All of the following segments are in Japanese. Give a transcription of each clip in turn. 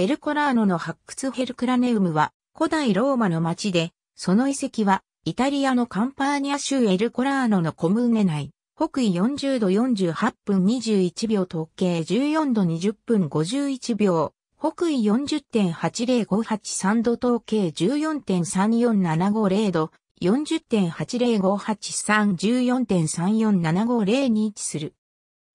エルコラーノの発掘ヘルクラネウムは古代ローマの町で、その遺跡はイタリアのカンパーニア州エルコラーノのコムーネ内、北緯40度48分21秒統計14度20分51秒、北緯40.80583度統計14.34750度、40.8058314.34750に位置する。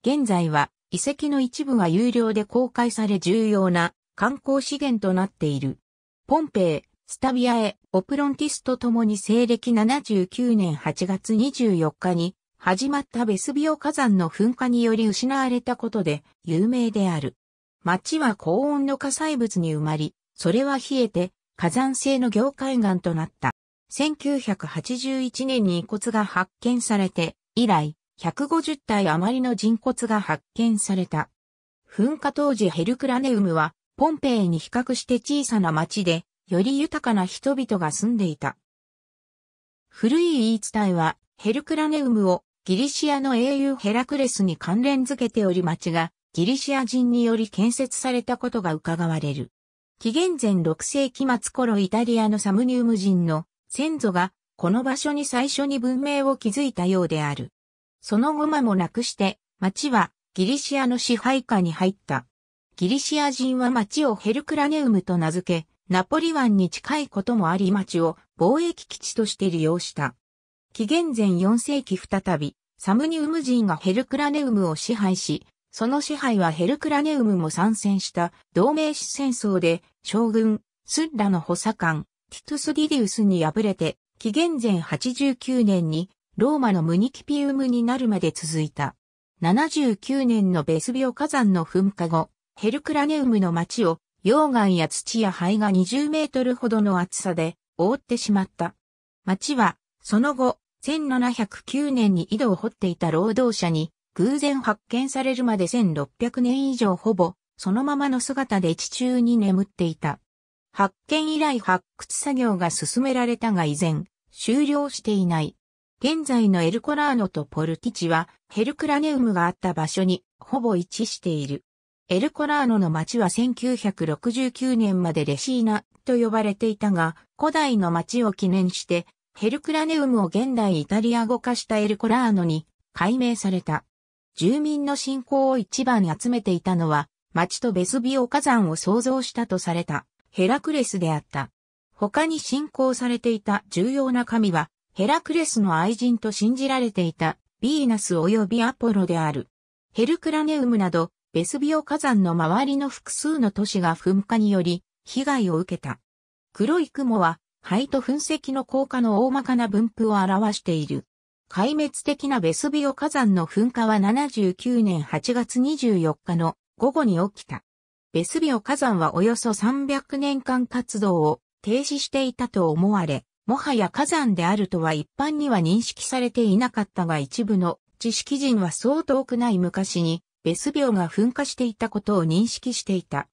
現在は遺跡の一部が有料で公開され重要な観光資源となっている。ポンペイ、スタビアエ、オプロンティスと共に西暦79年8月24日に始まったベスビオ火山の噴火により失われたことで有名である。町は高温の火災物に埋まり、それは冷えて火山性の凝灰岩となった。1981年に遺骨が発見されて、以来、150体余りの人骨が発見された。噴火当時ヘルクラネウムはポンペイに比較して小さな町で、より豊かな人々が住んでいた。古い言い伝えは、ヘルクラネウムをギリシアの英雄ヘラクレスに関連づけており町が、ギリシア人により建設されたことが伺われる。紀元前6世紀末頃イタリアのサムニウム人の先祖がこの場所に最初に文明を築いたようである。その後間もなくして町はギリシアの支配下に入った。ギリシア人は町をヘルクラネウムと名付け、ナポリ湾に近いこともあり町を貿易基地として利用した。紀元前4世紀再び、サムニウム人がヘルクラネウムを支配し、その支配はヘルクラネウムも参戦した同盟史戦争で将軍、スッラの補佐官、ティトゥス・ディディウスに敗れて、紀元前89年にローマのムニキピウムになるまで続いた。79年のベスビオ火山の噴火後、ヘルクラネウムの町を溶岩や土や灰が20メートルほどの厚さで覆ってしまった。町は、その後、1709年に井戸を掘っていた労働者に、偶然発見されるまで1600年以上ほぼ、そのままの姿で地中に眠っていた。発見以来発掘作業が進められたが依然、終了していない。現在のエルコラーノとポルティチは、ヘルクラネウムがあった場所に、ほぼ一致している。エルコラーノの町は1969年までレシーナと呼ばれていたが、古代の町を記念して、ヘルクラネウムを現代イタリア語化したエルコラーノに改名された。住民の信仰を一番集めていたのは、町とベスビオ火山を創造したとされたヘラクレスであった。他に信仰されていた重要な神は、ヘラクレスの愛人と信じられていたビーナス及びアポロである。ヘルクラネウムなどベスビオ火山の周りの複数の都市が噴火により被害を受けた。黒い雲は灰と噴石の効果の大まかな分布を表している。壊滅的なベスビオ火山の噴火は79年8月24日の午後に起きた。ベスビオ火山はおよそ300年間活動を停止していたと思われ、もはや火山であるとは一般には認識されていなかったが一部の知識人はそう遠くない昔にベス病が噴火していたことを認識していた。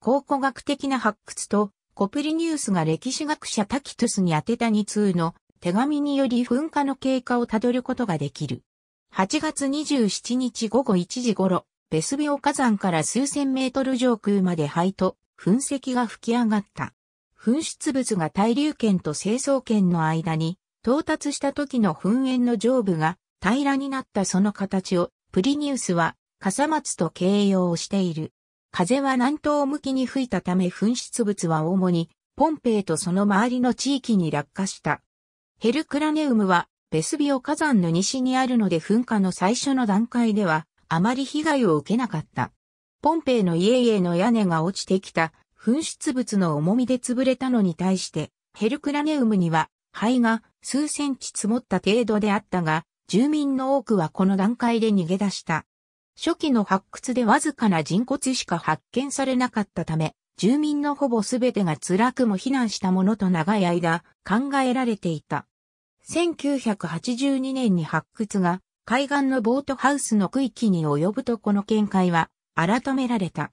考古学的な発掘と、コプリニウスが歴史学者タキトゥスに宛てた2通の手紙により噴火の経過をたどることができる。8月27日午後1時頃、ベス病火山から数千メートル上空まで灰と噴石が吹き上がった。噴出物が大流圏と成層圏の間に到達した時の噴煙の上部が平らになったその形をプリニウスは笠松と形容している。風は南東向きに吹いたため噴出物は主にポンペイとその周りの地域に落下した。ヘルクラネウムはベスビオ火山の西にあるので噴火の最初の段階ではあまり被害を受けなかった。ポンペイの家々の屋根が落ちてきた噴出物の重みで潰れたのに対してヘルクラネウムには灰が数センチ積もった程度であったが住民の多くはこの段階で逃げ出した。初期の発掘でわずかな人骨しか発見されなかったため、住民のほぼ全てが辛くも避難したものと長い間考えられていた。1982年に発掘が海岸のボートハウスの区域に及ぶとこの見解は改められた。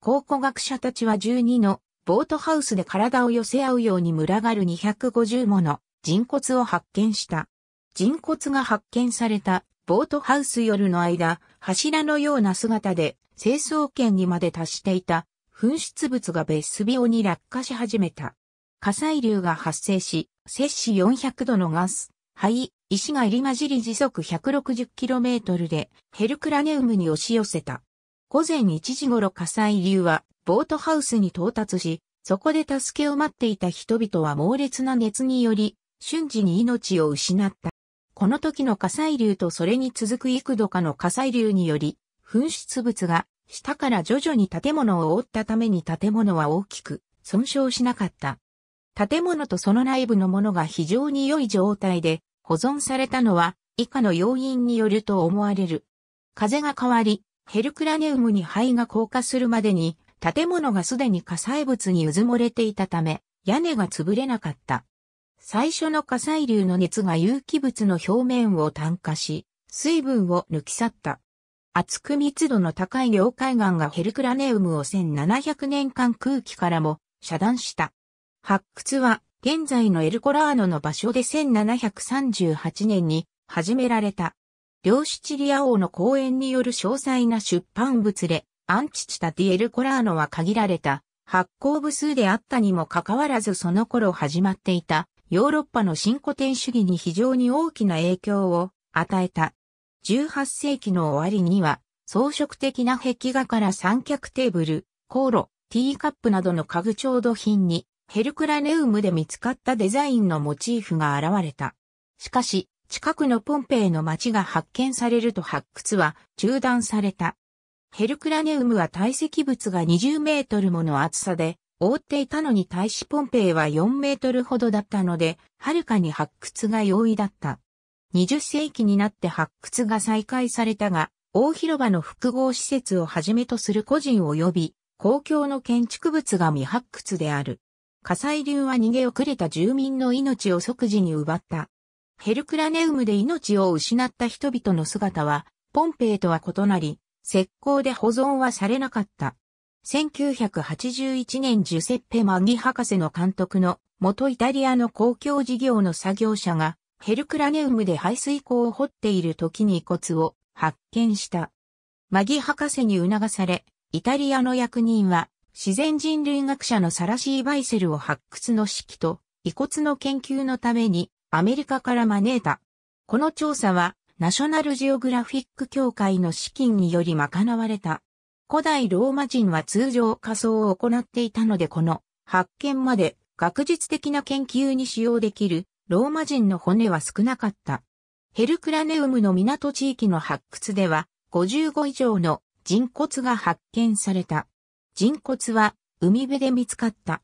考古学者たちは12のボートハウスで体を寄せ合うように群がる250もの人骨を発見した。人骨が発見されたボートハウス夜の間、柱のような姿で成層圏にまで達していた噴出物が別スビオに落下し始めた。火砕流が発生し、摂氏400度のガス、灰、石が入り混じり時速 160km でヘルクラネウムに押し寄せた。午前1時頃火砕流はボートハウスに到達し、そこで助けを待っていた人々は猛烈な熱により、瞬時に命を失った。この時の火砕流とそれに続く幾度かの火砕流により、噴出物が下から徐々に建物を覆ったために建物は大きく損傷しなかった。建物とその内部のものが非常に良い状態で保存されたのは以下の要因によると思われる。風が変わり、ヘルクラネウムに灰が硬化するまでに建物がすでに火砕物に渦漏もれていたため屋根が潰れなかった。最初の火砕流の熱が有機物の表面を炭化し、水分を抜き去った。厚く密度の高い両海岸がヘルクラネウムを1700年間空気からも遮断した。発掘は現在のエルコラーノの場所で1738年に始められた。両シチリア王の公演による詳細な出版物で、アンチチタディエルコラーノは限られた発行部数であったにもかかわらずその頃始まっていたヨーロッパの新古典主義に非常に大きな影響を与えた。18世紀の終わりには、装飾的な壁画から三脚テーブル、航路、ティーカップなどの家具調度品に、ヘルクラネウムで見つかったデザインのモチーフが現れた。しかし、近くのポンペイの街が発見されると発掘は中断された。ヘルクラネウムは堆積物が20メートルもの厚さで、覆っていたのに対しポンペイは4メートルほどだったので、はるかに発掘が容易だった。20世紀になって発掘が再開されたが、大広場の複合施設をはじめとする個人及び公共の建築物が未発掘である。火砕流は逃げ遅れた住民の命を即時に奪った。ヘルクラネウムで命を失った人々の姿は、ポンペイとは異なり、石膏で保存はされなかった。1981年ジュセッペ・マギ博士の監督の元イタリアの公共事業の作業者がヘルクラネウムで排水溝を掘っている時に遺骨を発見した。マギ博士に促され、イタリアの役人は自然人類学者のサラシー・バイセルを発掘の指揮と遺骨の研究のためにアメリカから招いた。この調査はナショナルジオグラフィック協会の資金により賄われた。古代ローマ人は通常仮想を行っていたのでこの発見まで学術的な研究に使用できるローマ人の骨は少なかった。ヘルクラネウムの港地域の発掘では55以上の人骨が発見された。人骨は海辺で見つかった。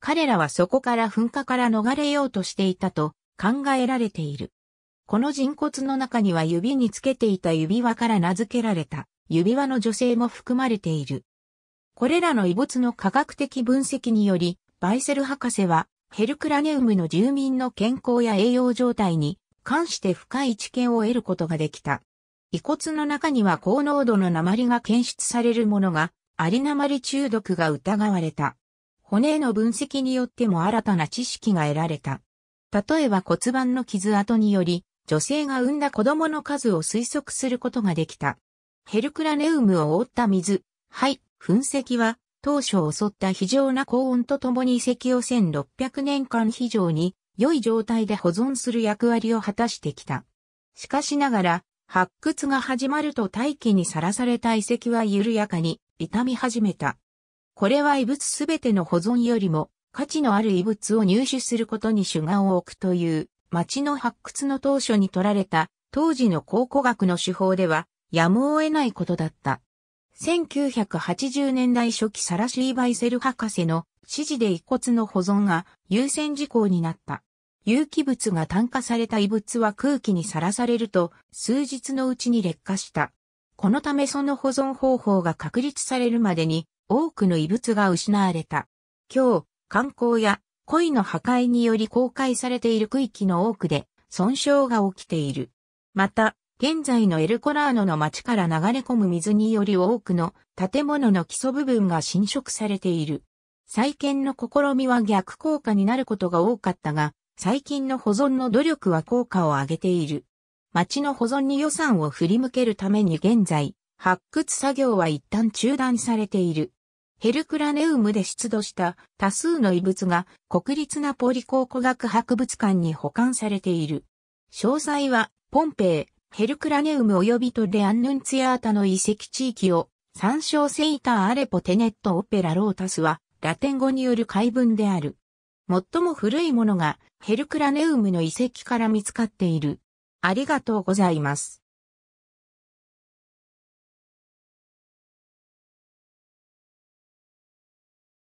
彼らはそこから噴火から逃れようとしていたと考えられている。この人骨の中には指につけていた指輪から名付けられた指輪の女性も含まれている。これらの遺物の科学的分析により、バイセル博士は、ヘルクラネウムの住民の健康や栄養状態に関して深い知見を得ることができた。遺骨の中には高濃度の鉛が検出されるものが、アリ鉛中毒が疑われた。骨への分析によっても新たな知識が得られた。例えば骨盤の傷跡により、女性が産んだ子供の数を推測することができた。ヘルクラネウムを覆った水、灰、噴石は、当初襲った非常な高温とともに遺跡を1600年間非常に良い状態で保存する役割を果たしてきた。しかしながら、発掘が始まると大気にさらされた遺跡は緩やかに傷み始めた。これは遺物すべての保存よりも価値のある遺物を入手することに主眼を置くという町の発掘の当初に取られた当時の考古学の手法ではやむを得ないことだった。1980年代初期サラシー・バイセル博士の指示で遺骨の保存が優先事項になった。有機物が炭化された遺物は空気にさらされると数日のうちに劣化した。このためその保存方法が確立されるまでに多くの遺物が失われた。今日、観光や恋の破壊により公開されている区域の多くで損傷が起きている。また、現在のエルコラーノの町から流れ込む水により多くの建物の基礎部分が侵食されている。再建の試みは逆効果になることが多かったが、最近の保存の努力は効果を上げている。町の保存に予算を振り向けるために現在、発掘作業は一旦中断されている。ヘルクラネウムで出土した多数の遺物が国立ナポリ考古学博物館に保管されている。詳細はポンペイ、ヘルクラネウム及びトレアンヌンツィアータの遺跡地域を参照セイターアレポテネットオペラロータスはラテン語による解文である。最も古いものがヘルクラネウムの遺跡から見つかっている。ありがとうございます。